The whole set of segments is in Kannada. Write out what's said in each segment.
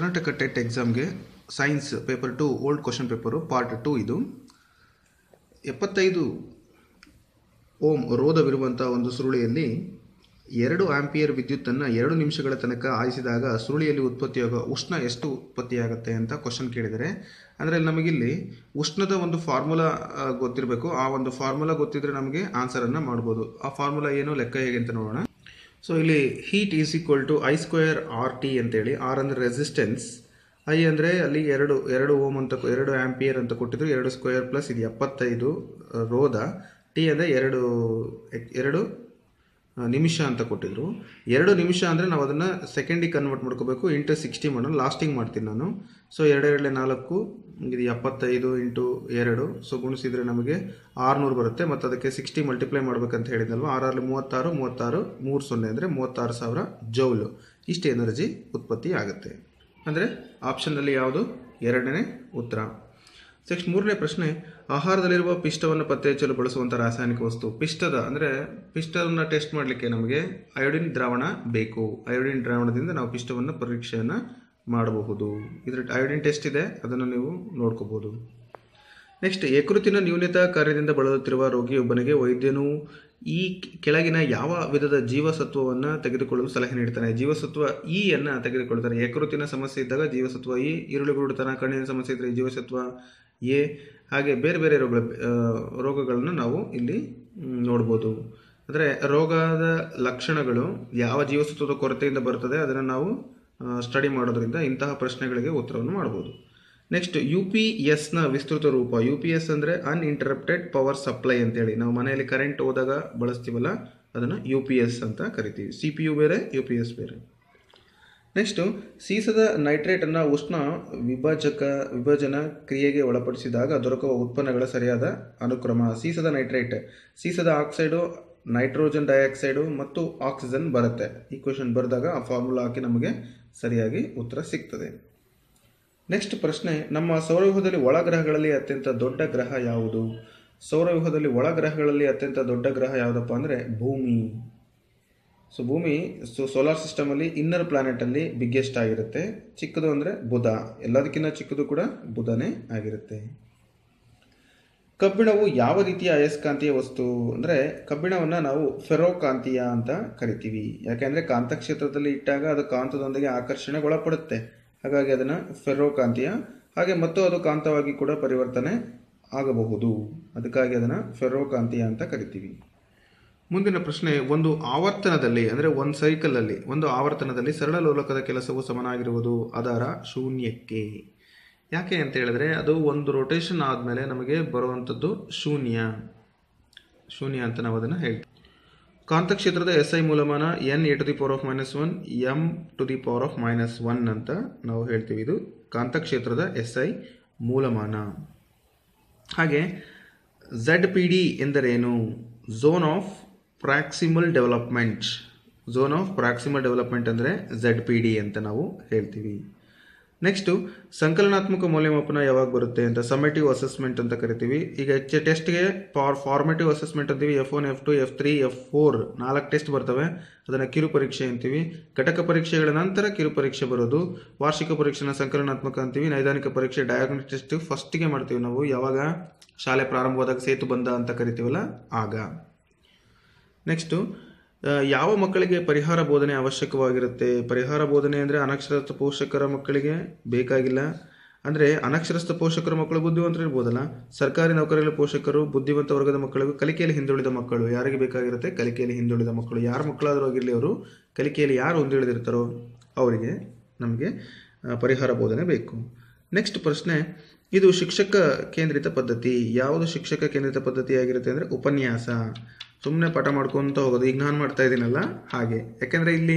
ಕರ್ನಾಟಕ ಟೆಟ್ ಎಕ್ಸಾಮ್ಗೆ science paper two old question paper part two ಇದು ಎಪ್ಪತ್ತೈದು ಓಮ್ ರೋಧವಿರುವಂಥ ಒಂದು ಸುರುಳಿಯಲ್ಲಿ ಎರಡು ಆಂಪಿಯರ್ ವಿದ್ಯುತ್ತನ್ನು ಎರಡು ನಿಮಿಷಗಳ ತನಕ ಆಯಿಸಿದಾಗ ಸುರುಳಿಯಲ್ಲಿ ಉತ್ಪತ್ತಿಯಾಗುವ ಉಷ್ಣ ಎಷ್ಟು ಉತ್ಪತ್ತಿಯಾಗುತ್ತೆ ಅಂತ ಕ್ವಶನ್ ಕೇಳಿದರೆ ಅಂದರೆ ನಮಗಿಲ್ಲಿ ಉಷ್ಣದ ಒಂದು ಫಾರ್ಮುಲಾ ಗೊತ್ತಿರಬೇಕು ಆ ಒಂದು ಫಾರ್ಮುಲಾ ಗೊತ್ತಿದ್ರೆ ನಮಗೆ ಆನ್ಸರನ್ನು ಮಾಡ್ಬೋದು ಆ ಫಾರ್ಮುಲಾ ಏನು ಲೆಕ್ಕ ಹೇಗೆ ಅಂತ ನೋಡೋಣ ಸೊ ಇಲ್ಲಿ heat is equal to I square R T ಅಂತೇಳಿ ಆರ್ ಅಂದರೆ ರೆಸಿಸ್ಟೆನ್ಸ್ ಐ ಅಂದರೆ ಅಲ್ಲಿ ಎರಡು ಎರಡು ಓಮ್ ಅಂತ ಎರಡು ಆ್ಯಂಪಿಯರ್ ಅಂತ ಕೊಟ್ಟಿದ್ರು ಎರಡು ಸ್ಕ್ವೇರ್ ಪ್ಲಸ್ ಇದು ಎಪ್ಪತ್ತೈದು ರೋದ ಟಿ ಅಂದರೆ ಎರಡು ಎರಡು ನಿಮಿಷ ಅಂತ ಕೊಟ್ಟಿದ್ರು ಎರಡು ನಿಮಿಷ ಅಂದರೆ ನಾವು ಅದನ್ನು ಸೆಕೆಂಡಿಗೆ ಕನ್ವರ್ಟ್ ಮಾಡ್ಕೋಬೇಕು ಇಂಟು ಸಿಕ್ಸ್ಟಿ ಮಾಡೋಣ ಲಾಸ್ಟಿಂಗ್ ಮಾಡ್ತೀನಿ ನಾನು ಸೊ ಎರಡು ನಾಲ್ಕು ಇದು ಎಪ್ಪತ್ತೈದು ಇಂಟು ಎರಡು ಸೊ ಗುಣಿಸಿದರೆ ನಮಗೆ ಆರುನೂರು ಬರುತ್ತೆ ಮತ್ತು ಅದಕ್ಕೆ ಸಿಕ್ಸ್ಟಿ ಮಲ್ಟಿಪ್ಲೈ ಮಾಡಬೇಕಂತ ಹೇಳಿದ್ನಲ್ವ ಆರಲ್ಲಿ ಮೂವತ್ತಾರು ಮೂವತ್ತಾರು ಮೂರು ಸೊನ್ನೆ ಅಂದರೆ ಮೂವತ್ತಾರು ಸಾವಿರ ಜೌಲು ಇಷ್ಟು ಎನರ್ಜಿ ಉತ್ಪತ್ತಿ ಆಗುತ್ತೆ ಅಂದರೆ ಆಪ್ಷನ್ನಲ್ಲಿ ಯಾವುದು ಎರಡನೇ ಉತ್ತರ ನೆಕ್ಸ್ಟ್ ಮೂರನೇ ಪ್ರಶ್ನೆ ಆಹಾರದಲ್ಲಿರುವ ಪಿಷ್ಟವನ್ನು ಪತ್ತೆ ಹಚ್ಚಲು ಬಳಸುವಂಥ ರಾಸಾಯನಿಕ ವಸ್ತು ಪಿಷ್ಟದ ಅಂದರೆ ಪಿಷ್ಟವನ್ನು ಟೆಸ್ಟ್ ಮಾಡಲಿಕ್ಕೆ ನಮಗೆ ಅಯೋಡಿನ್ ದ್ರಾವಣ ಬೇಕು ಅಯೋಡಿನ್ ದ್ರಾವಣದಿಂದ ನಾವು ಪಿಷ್ಟವನ್ನು ಪರೀಕ್ಷೆಯನ್ನು ಮಾಡಬಹುದು ಇದರ ಅಯೋಡಿನ್ ಟೆಸ್ಟ್ ಇದೆ ಅದನ್ನು ನೀವು ನೋಡ್ಕೋಬೋದು ನೆಕ್ಸ್ಟ್ ಯಕೃತಿನ ನ್ಯೂನತಾ ಕಾರ್ಯದಿಂದ ಬಳಲುತ್ತಿರುವ ರೋಗಿಯೊಬ್ಬನಿಗೆ ವೈದ್ಯನು ಈ ಕೆಳಗಿನ ಯಾವ ವಿಧದ ಜೀವಸತ್ವವನ್ನು ತೆಗೆದುಕೊಳ್ಳಲು ಸಲಹೆ ನೀಡ್ತಾನೆ ಜೀವಸತ್ವ ಈ e ಅನ್ನು ತೆಗೆದುಕೊಳ್ತಾನೆ ಯಕೃತಿನ ಸಮಸ್ಯೆ ಇದ್ದಾಗ ಜೀವಸತ್ವ ಇ e, ಈರುಳ್ಳಿ ಗುರುಡತನ ಕಣ್ಣಿನ ಸಮಸ್ಯೆ ಇದ್ದರೆ ಜೀವಸತ್ವ ಎ ಹಾಗೆ ಬೇರೆ ಬೇರೆ ರೋಗ ರೋಗಗಳನ್ನು ನಾವು ಇಲ್ಲಿ ನೋಡ್ಬೋದು ಅಂದರೆ ರೋಗದ ಲಕ್ಷಣಗಳು ಯಾವ ಜೀವಸತ್ವದ ಕೊರತೆಯಿಂದ ಬರ್ತದೆ ಅದನ್ನು ನಾವು ಸ್ಟಡಿ ಮಾಡೋದ್ರಿಂದ ಇಂತಹ ಪ್ರಶ್ನೆಗಳಿಗೆ ಉತ್ತರವನ್ನು ಮಾಡ್ಬೋದು ನೆಕ್ಸ್ಟ್ ಯು ಪಿ ಎಸ್ನ ವಿಸ್ತೃತ ರೂಪ ಯು ಪಿ ಎಸ್ ಅಂದರೆ ಅನ್ಇಂಟರಪ್ಟೆಡ್ ಪವರ್ ಸಪ್ಲೈ ಅಂತೇಳಿ ನಾವು ಮನೆಯಲ್ಲಿ ಕರೆಂಟ್ ಹೋದಾಗ ಬಳಸ್ತೀವಲ್ಲ ಅದನ್ನು ಯು ಪಿ ಎಸ್ ಅಂತ ಕರಿತೀವಿ ಸಿ ಪಿ ಯು ಬೇರೆ ಯು ಪಿ ಎಸ್ ಬೇರೆ ನೆಕ್ಸ್ಟು ಸೀಸದ ನೈಟ್ರೇಟನ್ನು ಉಷ್ಣ ವಿಭಾಜಕ ವಿಭಜನ ಕ್ರಿಯೆಗೆ ಒಳಪಡಿಸಿದಾಗ ದೊರಕುವ ಉತ್ಪನ್ನಗಳ ಸರಿಯಾದ ಅನುಕ್ರಮ ಸೀಸದ ನೈಟ್ರೇಟ್ ಸೀಸದ ಆಕ್ಸೈಡು ನೈಟ್ರೋಜನ್ ಡೈಆಕ್ಸೈಡು ಮತ್ತು ಆಕ್ಸಿಜನ್ ಬರುತ್ತೆ ಈ ಕ್ವೆಶನ್ ಬರೆದಾಗ ಆ ಫಾರ್ಮುಲಾ ಹಾಕಿ ನಮಗೆ ಸರಿಯಾಗಿ ಉತ್ತರ ಸಿಗ್ತದೆ ನೆಕ್ಸ್ಟ್ ಪ್ರಶ್ನೆ ನಮ್ಮ ಸೌರವ್ಯೂಹದಲ್ಲಿ ಒಳಗ್ರಹಗಳಲ್ಲಿ ಅತ್ಯಂತ ದೊಡ್ಡ ಗ್ರಹ ಯಾವುದು ಸೌರವ್ಯೂಹದಲ್ಲಿ ಒಳಗ್ರಹಗಳಲ್ಲಿ ಅತ್ಯಂತ ದೊಡ್ಡ ಗ್ರಹ ಯಾವುದಪ್ಪ ಅಂದರೆ ಭೂಮಿ ಸೊ ಭೂಮಿ ಸೊ ಸೋಲಾರ್ ಸಿಸ್ಟಮಲ್ಲಿ ಇನ್ನರ್ ಪ್ಲಾನೆಟಲ್ಲಿ ಬಿಗ್ಗೆಸ್ಟ್ ಆಗಿರುತ್ತೆ ಚಿಕ್ಕದು ಅಂದರೆ ಬುಧ ಎಲ್ಲದಕ್ಕಿಂತ ಚಿಕ್ಕದು ಕೂಡ ಬುಧನೇ ಆಗಿರುತ್ತೆ ಕಬ್ಬಿಣವು ಯಾವ ರೀತಿಯ ಅಯಸ್ಕಾಂತೀಯ ವಸ್ತು ಅಂದರೆ ಕಬ್ಬಿಣವನ್ನು ನಾವು ಫೆರೋಕಾಂತೀಯ ಅಂತ ಕರಿತೀವಿ ಯಾಕೆಂದರೆ ಕಾಂತಕ್ಷೇತ್ರದಲ್ಲಿ ಇಟ್ಟಾಗ ಅದು ಕಾಂತದೊಂದಿಗೆ ಆಕರ್ಷಣೆಗೊಳಪಡುತ್ತೆ ಹಾಗಾಗಿ ಅದನ್ನು ಫೆರೋಕಾಂತೀಯ ಹಾಗೆ ಮತ್ತು ಅದು ಕಾಂತವಾಗಿ ಕೂಡ ಪರಿವರ್ತನೆ ಆಗಬಹುದು ಅದಕ್ಕಾಗಿ ಅದನ್ನು ಫೆರೋಕಾಂತೀಯ ಅಂತ ಕರಿತೀವಿ ಮುಂದಿನ ಪ್ರಶ್ನೆ ಒಂದು ಆವರ್ತನದಲ್ಲಿ ಅಂದರೆ ಒಂದು ಸೈಕಲಲ್ಲಿ ಒಂದು ಆವರ್ತನದಲ್ಲಿ ಸರಳ ಲೋಲಕದ ಕೆಲಸವು ಸಮನಾಗಿರುವುದು ಅದರ ಶೂನ್ಯಕ್ಕೆ ಯಾಕೆ ಅಂತ ಹೇಳಿದ್ರೆ ಅದು ಒಂದು ರೊಟೇಷನ್ ಆದಮೇಲೆ ನಮಗೆ ಬರುವಂಥದ್ದು ಶೂನ್ಯ ಶೂನ್ಯ ಅಂತ ನಾವು ಅದನ್ನು ಹೇಳ್ತೀವಿ ಕಾಂತಕ್ಷೇತ್ರದ ಎಸ್ ಐ ಮೂಲಮಾನ N A to the power of minus one M to the power of minus one ಅಂತ ನಾವು ಹೇಳ್ತೀವಿ ಇದು ಕಾಂತಕ್ಷೇತ್ರದ ಎಸ್ ಐ ಮೂಲಮಾನ ಹಾಗೆ ಝಡ್ ಪಿ ಡಿ ಎಂದರೇನು zone of proximal development zone of proximal development ಅಂದರೆ ಝಡ್ ಪಿ ಡಿ ಅಂತ ನಾವು ಹೇಳ್ತೀವಿ ನೆಕ್ಸ್ಟು ಸಂಕಲನಾತ್ಮಕ ಮೌಲ್ಯಮಾಪನ ಯಾವಾಗ ಬರುತ್ತೆ ಅಂತ ಸಮೇಟಿವ್ ಅಸೆಸ್ಮೆಂಟ್ ಅಂತ ಕರಿತೀವಿ ಈಗ ಹೆಚ್ಚು ಟೆಸ್ಟ್ಗೆ ಫಾರ್ ಫಾರ್ಮೇಟಿವ್ ಅಸೆಸ್ಮೆಂಟ್ ಅಂತೀವಿ F one F two F three F four ನಾಲ್ಕು ಟೆಸ್ಟ್ ಬರ್ತವೆ ಅದನ್ನು ಕಿರು ಪರೀಕ್ಷೆ ಅಂತೀವಿ ಘಟಕ ಪರೀಕ್ಷೆಗಳ ನಂತರ ಕಿರು ಪರೀಕ್ಷೆ ಬರೋದು ವಾರ್ಷಿಕ ಪರೀಕ್ಷೆನ ಸಂಕಲನಾತ್ಮಕ ಅಂತೀವಿ ನೈದಾನಿಕ ಪರೀಕ್ಷೆ ಡಯಾಗ್ನೋಸ್ಟಿಕ್ ಟೆಸ್ಟ್ ಫಸ್ಟ್ಗೆ ಮಾಡ್ತೀವಿ ನಾವು ಯಾವಾಗ ಶಾಲೆ ಪ್ರಾರಂಭವಾದಾಗ ಸೇತು ಬಂದ ಅಂತ ಕರಿತೀವಲ್ಲ ಆಗ ನೆಕ್ಸ್ಟು ಯಾವ ಮಕ್ಕಳಿಗೆ ಪರಿಹಾರ ಬೋಧನೆ ಅವಶ್ಯಕವಾಗಿರುತ್ತೆ ಪರಿಹಾರ ಬೋಧನೆ ಅಂದರೆ ಅನಕ್ಷರಸ್ಥ ಪೋಷಕರ ಮಕ್ಕಳಿಗೆ ಬೇಕಾಗಿಲ್ಲ ಅಂದರೆ ಅನಕ್ಷರಸ್ಥ ಪೋಷಕರ ಮಕ್ಕಳು ಬುದ್ಧಿವಂತರು ಇರ್ಬೋದಲ್ಲ ಸರ್ಕಾರಿ ನೌಕರರ ಪೋಷಕರು ಬುದ್ಧಿವಂತ ವರ್ಗದ ಮಕ್ಕಳಿಗೂ ಕಲಿಕೆಯಲ್ಲಿ ಹಿಂದುಳಿದ ಮಕ್ಕಳು ಯಾರಿಗೆ ಬೇಕಾಗಿರುತ್ತೆ ಕಲಿಕೆಯಲ್ಲಿ ಹಿಂದುಳಿದ ಮಕ್ಕಳು ಯಾರು ಮಕ್ಕಳಾದರೂ ಆಗಿರಲಿ ಅವರು ಕಲಿಕೆಯಲ್ಲಿ ಯಾರು ಹೊಂದಿಳಿದಿರ್ತಾರೋ ಅವರಿಗೆ ನಮಗೆ ಪರಿಹಾರ ಬೋಧನೆ ಬೇಕು ನೆಕ್ಸ್ಟ್ ಪ್ರಶ್ನೆ ಇದು ಶಿಕ್ಷಕ ಕೇಂದ್ರಿತ ಪದ್ಧತಿ ಯಾವುದು ಶಿಕ್ಷಕ ಕೇಂದ್ರಿತ ಪದ್ಧತಿ ಆಗಿರುತ್ತೆ ಅಂದರೆ ಉಪನ್ಯಾಸ ಸುಮ್ಮನೆ ಪಾಠ ಮಾಡ್ಕೊತ ಹೋಗೋದು ಈಗ ನಾನು ಮಾಡ್ತಾ ಇದ್ದೀನಲ್ಲ ಹಾಗೆ ಯಾಕೆಂದರೆ ಇಲ್ಲಿ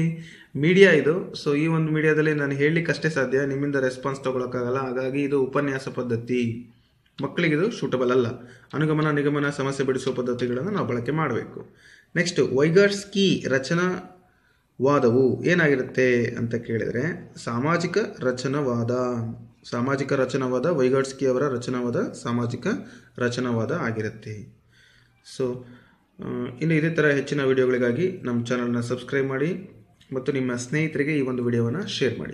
ಮೀಡಿಯಾ ಇದು ಸೊ ಈ ಒಂದು ಮೀಡಿಯಾದಲ್ಲಿ ನಾನು ಅಷ್ಟೇ ಸಾಧ್ಯ ನಿಮ್ಮಿಂದ ರೆಸ್ಪಾನ್ಸ್ ತೊಗೊಳಕ್ಕಾಗಲ್ಲ ಹಾಗಾಗಿ ಇದು ಉಪನ್ಯಾಸ ಪದ್ಧತಿ ಮಕ್ಕಳಿಗೆ ಇದು ಸೂಟಬಲ್ ಅಲ್ಲ ಅನುಗಮನ ನಿಗಮನ ಸಮಸ್ಯೆ ಬಿಡಿಸುವ ಪದ್ಧತಿಗಳನ್ನು ನಾವು ಬಳಕೆ ಮಾಡಬೇಕು ನೆಕ್ಸ್ಟ್ ರಚನಾ ವಾದವು ಏನಾಗಿರುತ್ತೆ ಅಂತ ಕೇಳಿದರೆ ಸಾಮಾಜಿಕ ರಚನವಾದ ಸಾಮಾಜಿಕ ರಚನವಾದ ವೈಗಾರ್ಸ್ಕಿ ಅವರ ರಚನಾವಾದ ಸಾಮಾಜಿಕ ರಚನಾವಾದ ಆಗಿರುತ್ತೆ ಸೊ ಇನ್ನು ಇದೇ ಥರ ಹೆಚ್ಚಿನ ವೀಡಿಯೋಗಳಿಗಾಗಿ ನಮ್ಮ ಚಾನಲ್ನ ಸಬ್ಸ್ಕ್ರೈಬ್ ಮಾಡಿ ಮತ್ತು ನಿಮ್ಮ ಸ್ನೇಹಿತರಿಗೆ ಈ ಒಂದು ವಿಡಿಯೋವನ್ನು ಶೇರ್ ಮಾಡಿ